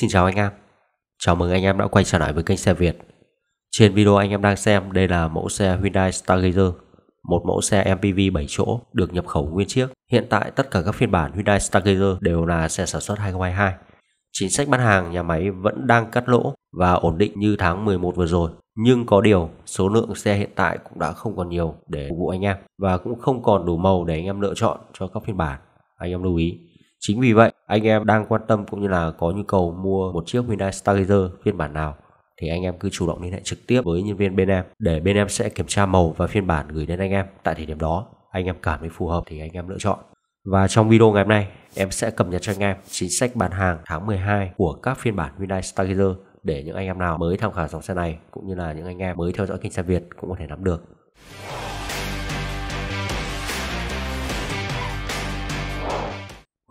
Xin chào anh em Chào mừng anh em đã quay trở lại với kênh xe Việt Trên video anh em đang xem đây là mẫu xe Hyundai Stargazer Một mẫu xe MPV 7 chỗ được nhập khẩu nguyên chiếc Hiện tại tất cả các phiên bản Hyundai Stargazer đều là xe sản xuất 2022 Chính sách bán hàng nhà máy vẫn đang cắt lỗ và ổn định như tháng 11 vừa rồi nhưng có điều số lượng xe hiện tại cũng đã không còn nhiều để phục vụ anh em và cũng không còn đủ màu để anh em lựa chọn cho các phiên bản anh em lưu ý Chính vì vậy, anh em đang quan tâm cũng như là có nhu cầu mua một chiếc Hyundai Stargazer phiên bản nào thì anh em cứ chủ động liên hệ trực tiếp với nhân viên bên em để bên em sẽ kiểm tra màu và phiên bản gửi đến anh em tại thời điểm đó anh em cảm thấy phù hợp thì anh em lựa chọn và trong video ngày hôm nay em sẽ cập nhật cho anh em chính sách bán hàng tháng 12 của các phiên bản Hyundai Stargazer để những anh em nào mới tham khảo dòng xe này cũng như là những anh em mới theo dõi kênh xe Việt cũng có thể nắm được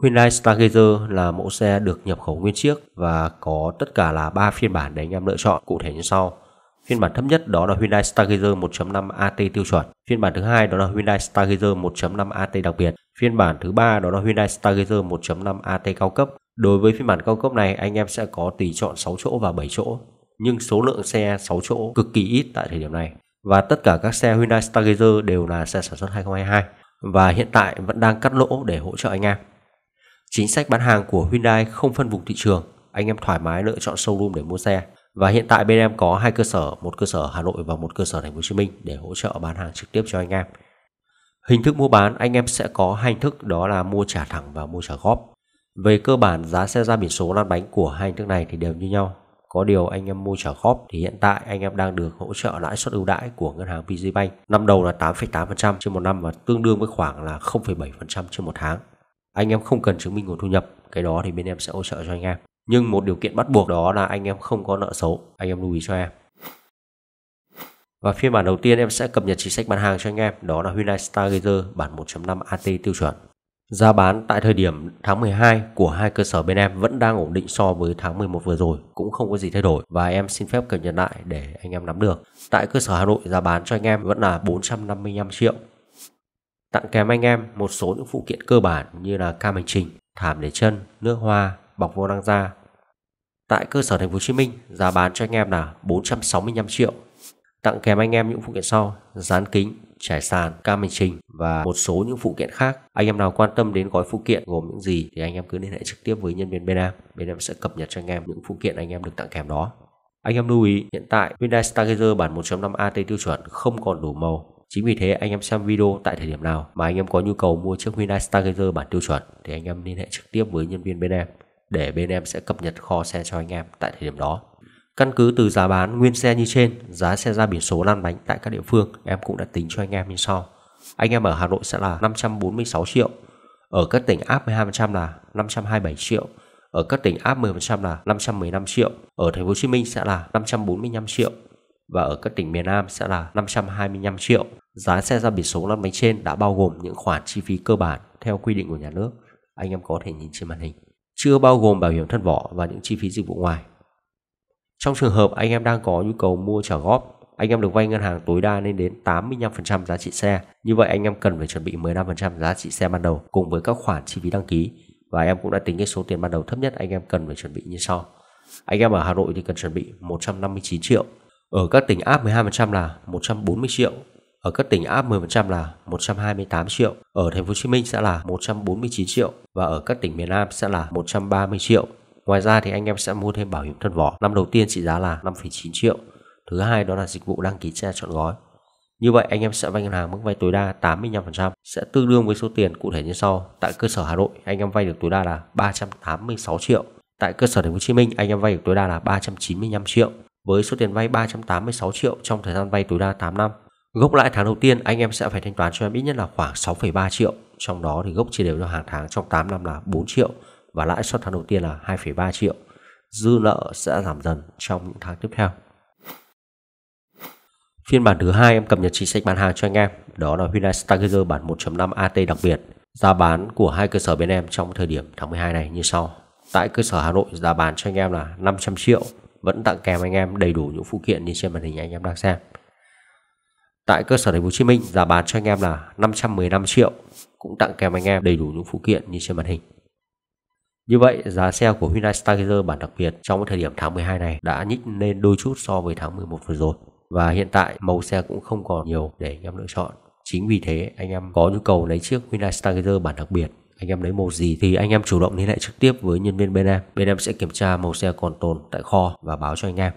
Hyundai Stargazer là mẫu xe được nhập khẩu nguyên chiếc và có tất cả là 3 phiên bản để anh em lựa chọn cụ thể như sau. Phiên bản thấp nhất đó là Hyundai Stargazer 1.5 AT tiêu chuẩn. Phiên bản thứ hai đó là Hyundai Stargazer 1.5 AT đặc biệt. Phiên bản thứ ba đó là Hyundai Stargazer 1.5 AT cao cấp. Đối với phiên bản cao cấp này, anh em sẽ có tùy chọn 6 chỗ và 7 chỗ. Nhưng số lượng xe 6 chỗ cực kỳ ít tại thời điểm này. Và tất cả các xe Hyundai Stargazer đều là xe sản xuất 2022 và hiện tại vẫn đang cắt lỗ để hỗ trợ anh em. Chính sách bán hàng của Hyundai không phân vùng thị trường, anh em thoải mái lựa chọn showroom để mua xe. Và hiện tại bên em có hai cơ sở, một cơ sở Hà Nội và một cơ sở Thành phố Hồ Chí Minh để hỗ trợ bán hàng trực tiếp cho anh em. Hình thức mua bán anh em sẽ có hai hình thức đó là mua trả thẳng và mua trả góp. Về cơ bản giá xe ra biển số lăn bánh của hai hình thức này thì đều như nhau. Có điều anh em mua trả góp thì hiện tại anh em đang được hỗ trợ lãi suất ưu đãi của ngân hàng VGBank. Năm đầu là 8,8% trên một năm và tương đương với khoảng là 0,7% trên một tháng anh em không cần chứng minh nguồn thu nhập cái đó thì bên em sẽ hỗ trợ cho anh em nhưng một điều kiện bắt buộc đó là anh em không có nợ xấu anh em lưu ý cho em và phiên bản đầu tiên em sẽ cập nhật chính sách bán hàng cho anh em đó là Hyundai Stargazer bản 1.5 AT tiêu chuẩn Giá bán tại thời điểm tháng 12 của hai cơ sở bên em vẫn đang ổn định so với tháng 11 vừa rồi, cũng không có gì thay đổi và em xin phép cập nhật lại để anh em nắm được. Tại cơ sở Hà Nội giá bán cho anh em vẫn là 455 triệu tặng kèm anh em một số những phụ kiện cơ bản như là cam hành trình, thảm để chân, nước hoa, bọc vô năng da. Tại cơ sở thành phố Hồ Chí Minh, giá bán cho anh em là 465 triệu. Tặng kèm anh em những phụ kiện sau: dán kính, trải sàn, cam hành trình và một số những phụ kiện khác. Anh em nào quan tâm đến gói phụ kiện gồm những gì thì anh em cứ liên hệ trực tiếp với nhân viên bên em. Bên em sẽ cập nhật cho anh em những phụ kiện anh em được tặng kèm đó. Anh em lưu ý, hiện tại Hyundai Stargazer bản 1.5 AT tiêu chuẩn không còn đủ màu Chính vì thế anh em xem video tại thời điểm nào mà anh em có nhu cầu mua chiếc Hyundai Stargazer bản tiêu chuẩn thì anh em liên hệ trực tiếp với nhân viên bên em để bên em sẽ cập nhật kho xe cho anh em tại thời điểm đó. Căn cứ từ giá bán nguyên xe như trên, giá xe ra biển số lăn bánh tại các địa phương em cũng đã tính cho anh em như sau. Anh em ở Hà Nội sẽ là 546 triệu, ở các tỉnh áp 12% là 527 triệu, ở các tỉnh áp 10% là 515 triệu, ở thành phố Hồ Chí Minh sẽ là 545 triệu, và ở các tỉnh miền Nam sẽ là 525 triệu. Giá xe ra biển số lăn máy trên đã bao gồm những khoản chi phí cơ bản theo quy định của nhà nước. Anh em có thể nhìn trên màn hình. Chưa bao gồm bảo hiểm thân vỏ và những chi phí dịch vụ ngoài. Trong trường hợp anh em đang có nhu cầu mua trả góp, anh em được vay ngân hàng tối đa lên đến 85% giá trị xe. Như vậy anh em cần phải chuẩn bị 15% giá trị xe ban đầu cùng với các khoản chi phí đăng ký và em cũng đã tính cái số tiền ban đầu thấp nhất anh em cần phải chuẩn bị như sau. Anh em ở Hà Nội thì cần chuẩn bị 159 triệu, ở các tỉnh áp 12% là 140 triệu, ở các tỉnh áp 10% là 128 triệu, ở thành phố Hồ Chí Minh sẽ là 149 triệu và ở các tỉnh miền Nam sẽ là 130 triệu. Ngoài ra thì anh em sẽ mua thêm bảo hiểm thân vỏ. Năm đầu tiên trị giá là 5,9 triệu. Thứ hai đó là dịch vụ đăng ký xe chọn gói. Như vậy anh em sẽ vay ngân hàng mức vay tối đa 85% sẽ tương đương với số tiền cụ thể như sau. Tại cơ sở Hà Nội anh em vay được tối đa là 386 triệu. Tại cơ sở Thành phố Hồ Chí Minh anh em vay được tối đa là 395 triệu với số tiền vay 386 triệu trong thời gian vay tối đa 8 năm. Gốc lãi tháng đầu tiên anh em sẽ phải thanh toán cho em ít nhất là khoảng 6,3 triệu, trong đó thì gốc chia đều cho hàng tháng trong 8 năm là 4 triệu và lãi suất tháng đầu tiên là 2,3 triệu. Dư nợ sẽ giảm dần trong những tháng tiếp theo. Phiên bản thứ hai em cập nhật chính sách bán hàng cho anh em, đó là Hyundai Stargazer bản 1.5 AT đặc biệt. Giá bán của hai cơ sở bên em trong thời điểm tháng 12 này như sau. Tại cơ sở Hà Nội giá bán cho anh em là 500 triệu vẫn tặng kèm anh em đầy đủ những phụ kiện như trên màn hình anh em đang xem. Tại cơ sở thành phố Hồ Chí Minh giá bán cho anh em là 515 triệu cũng tặng kèm anh em đầy đủ những phụ kiện như trên màn hình. Như vậy, giá xe của Hyundai Stargazer bản đặc biệt trong thời điểm tháng 12 này đã nhích lên đôi chút so với tháng 11 vừa rồi và hiện tại màu xe cũng không còn nhiều để anh em lựa chọn. Chính vì thế, anh em có nhu cầu lấy chiếc Hyundai Stargazer bản đặc biệt anh em lấy màu gì thì anh em chủ động liên hệ trực tiếp với nhân viên bên em bên em sẽ kiểm tra màu xe còn tồn tại kho và báo cho anh em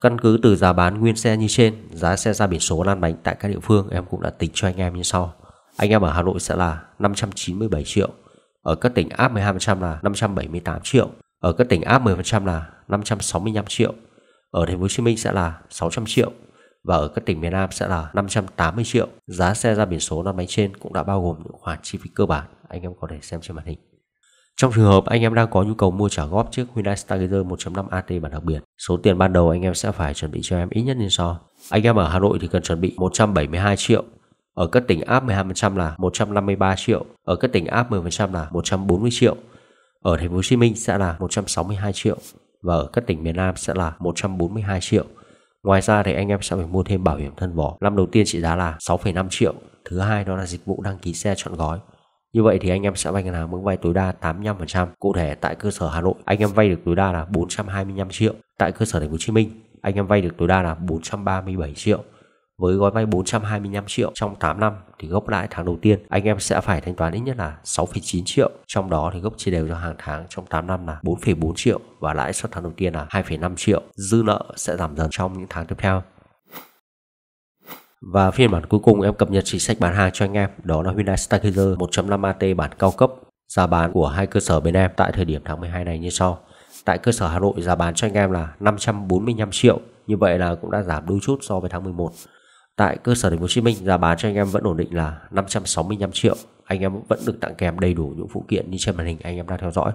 Căn cứ từ giá bán nguyên xe như trên, giá xe ra biển số lan bánh tại các địa phương em cũng đã tính cho anh em như sau. Anh em ở Hà Nội sẽ là 597 triệu, ở các tỉnh áp 12% là 578 triệu, ở các tỉnh áp 10% là 565 triệu, ở thành phố Hồ Chí Minh sẽ là 600 triệu và ở các tỉnh miền Nam sẽ là 580 triệu. Giá xe ra biển số lăn bánh trên cũng đã bao gồm những khoản chi phí cơ bản anh em có thể xem trên màn hình. Trong trường hợp anh em đang có nhu cầu mua trả góp chiếc Hyundai Stargazer 1.5 AT bản đặc biệt, số tiền ban đầu anh em sẽ phải chuẩn bị cho em ít nhất như sau. Anh em ở Hà Nội thì cần chuẩn bị 172 triệu, ở các tỉnh áp 12% là 153 triệu, ở các tỉnh áp 10% là 140 triệu, ở thành phố Hồ Chí Minh sẽ là 162 triệu và ở các tỉnh miền Nam sẽ là 142 triệu. Ngoài ra thì anh em sẽ phải mua thêm bảo hiểm thân vỏ. Năm đầu tiên trị giá là 6,5 triệu, thứ hai đó là dịch vụ đăng ký xe chọn gói như vậy thì anh em sẽ vay ngân hàng mức vay tối đa 85%. Cụ thể tại cơ sở Hà Nội, anh em vay được tối đa là 425 triệu. Tại cơ sở Thành phố Hồ Chí Minh, anh em vay được tối đa là 437 triệu. Với gói vay 425 triệu trong 8 năm thì gốc lãi tháng đầu tiên anh em sẽ phải thanh toán ít nhất là 6,9 triệu, trong đó thì gốc chia đều cho hàng tháng trong 8 năm là 4,4 triệu và lãi suất tháng đầu tiên là 2,5 triệu. Dư nợ sẽ giảm dần trong những tháng tiếp theo. Và phiên bản cuối cùng em cập nhật chính sách bán hàng cho anh em đó là Hyundai Starkiller 1.5 AT bản cao cấp. Giá bán của hai cơ sở bên em tại thời điểm tháng 12 này như sau. Tại cơ sở Hà Nội giá bán cho anh em là 545 triệu, như vậy là cũng đã giảm đôi chút so với tháng 11. Tại cơ sở thành phố Hồ Chí Minh giá bán cho anh em vẫn ổn định là 565 triệu. Anh em vẫn được tặng kèm đầy đủ những phụ kiện như trên màn hình anh em đang theo dõi.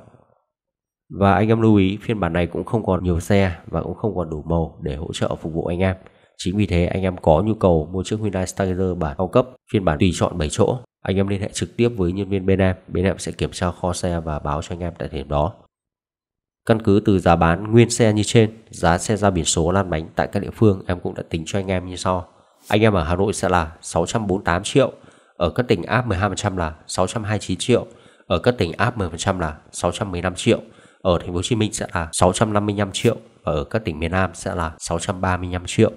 Và anh em lưu ý phiên bản này cũng không còn nhiều xe và cũng không còn đủ màu để hỗ trợ phục vụ anh em. Chính vì thế anh em có nhu cầu mua chiếc Hyundai Stargazer bản cao cấp phiên bản tùy chọn 7 chỗ, anh em liên hệ trực tiếp với nhân viên bên em, bên em sẽ kiểm tra kho xe và báo cho anh em tại thời điểm đó. Căn cứ từ giá bán nguyên xe như trên, giá xe ra biển số lăn bánh tại các địa phương em cũng đã tính cho anh em như sau. Anh em ở Hà Nội sẽ là 648 triệu, ở các tỉnh áp 12% là 629 triệu, ở các tỉnh áp 10% là 615 triệu, ở thành phố Hồ Chí Minh sẽ là 655 triệu và ở các tỉnh miền Nam sẽ là 635 triệu.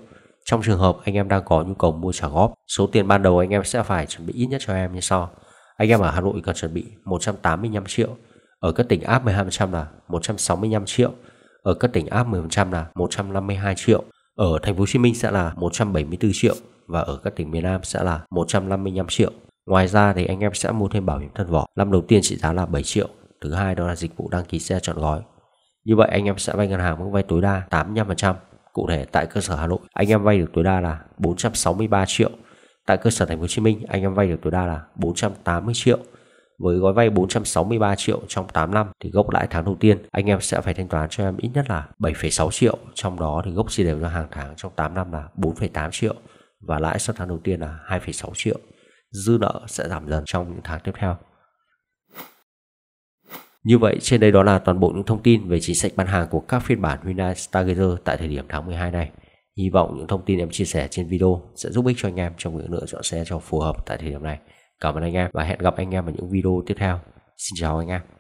Trong trường hợp anh em đang có nhu cầu mua trả góp, số tiền ban đầu anh em sẽ phải chuẩn bị ít nhất cho em như sau. Anh em ở Hà Nội cần chuẩn bị 185 triệu, ở các tỉnh áp 12% là 165 triệu, ở các tỉnh áp 10% là 152 triệu, ở thành phố Hồ Chí Minh sẽ là 174 triệu và ở các tỉnh miền Nam sẽ là 155 triệu. Ngoài ra thì anh em sẽ mua thêm bảo hiểm thân vỏ. Năm đầu tiên trị giá là 7 triệu, thứ hai đó là dịch vụ đăng ký xe chọn gói. Như vậy anh em sẽ vay ngân hàng mức vay tối đa 85% Cụ thể tại cơ sở Hà Nội, anh em vay được tối đa là 463 triệu. Tại cơ sở Thành phố Hồ Chí Minh, anh em vay được tối đa là 480 triệu. Với gói vay 463 triệu trong 8 năm thì gốc lãi tháng đầu tiên anh em sẽ phải thanh toán cho em ít nhất là 7,6 triệu, trong đó thì gốc chia đều cho hàng tháng trong 8 năm là 4,8 triệu và lãi sau tháng đầu tiên là 2,6 triệu. Dư nợ sẽ giảm dần trong những tháng tiếp theo. Như vậy, trên đây đó là toàn bộ những thông tin về chính sách bán hàng của các phiên bản Hyundai Stargazer tại thời điểm tháng 12 này. Hy vọng những thông tin em chia sẻ trên video sẽ giúp ích cho anh em trong việc lựa chọn xe cho phù hợp tại thời điểm này. Cảm ơn anh em và hẹn gặp anh em ở những video tiếp theo. Xin chào anh em.